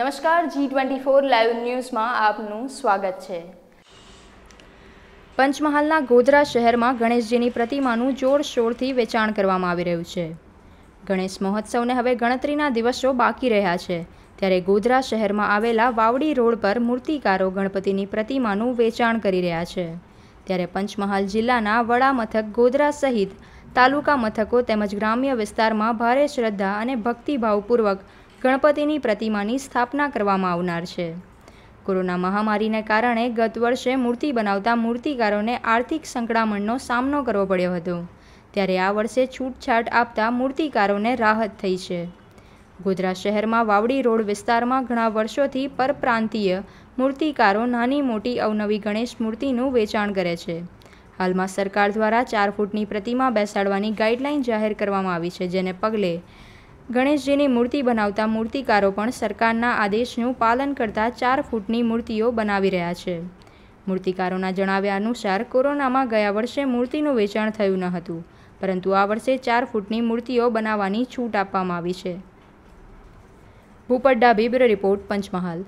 નમસ્કાર G twenty four live ન્યૂઝમાં આપનું સ્વાગત છે પંચમહાલના ગોધરા શહેરમાં ગણેશજીની પ્રતિમાનું જોરશોરથી વેચાણ કરવામાં આવી રહ્યું છે ગણેશ મહોત્સવને હવે ગણતરીના દિવસો બાકી રહ્યા છે ત્યારે ગોધરા શહેરમાં આવેલા વાવડી રોડ પર મૂર્તિકારો ગણપતિની પ્રતિમાનું વેચાણ કરી રહ્યા છે ત્યારે પંચમહાલ જિલ્લાના વડા મથક ગોધરા સહિત તાલુકા મથકો તેમજ ગ્રામ્ય વિસ્તારમાં ભારે શ્રદ્ધા અને ભક્તિભાવપૂર્વક ગણપતિની પ્રતિમાની સ્થાપના કરવામાં આવનાર છે કોરોના મહામારીને કારણે ગત વર્ષે મૂર્તિ બનાવતા મૂર્તિકારોને આર્થિક સંકળામણનો સામનો કરવો પડ્યો હતો ત્યારે આ વર્ષે છૂટછાટ આપતા મૂર્તિકારોને રાહત થઈ છે ગોધરા શહેરમાં વાવડી રોડ વિસ્તારમાં ઘણા વર્ષોથી પરપ્રાંતીય મૂર્તિકારો નાની મોટી અવનવી ગણેશ મૂર્તિનું વેચાણ કરે છે હાલમાં સરકાર દ્વારા ચાર ફૂટની પ્રતિમા બેસાડવાની ગાઈડલાઇન જાહેર કરવામાં આવી છે જેને પગલે ગણેશજીની મૂર્તિ બનાવતા મૂર્તિકારો પણ સરકારના આદેશનું પાલન કરતા ચાર ફૂટની મૂર્તિઓ બનાવી રહ્યા છે મૂર્તિકારોના જણાવ્યા અનુસાર કોરોનામાં ગયા વર્ષે મૂર્તિનું વેચાણ થયું ન હતું પરંતુ આ વર્ષે ચાર ફૂટની મૂર્તિઓ બનાવવાની છૂટ આપવામાં આવી છે ભૂપડ્ડા બીબ્ર રિપોર્ટ પંચમહાલ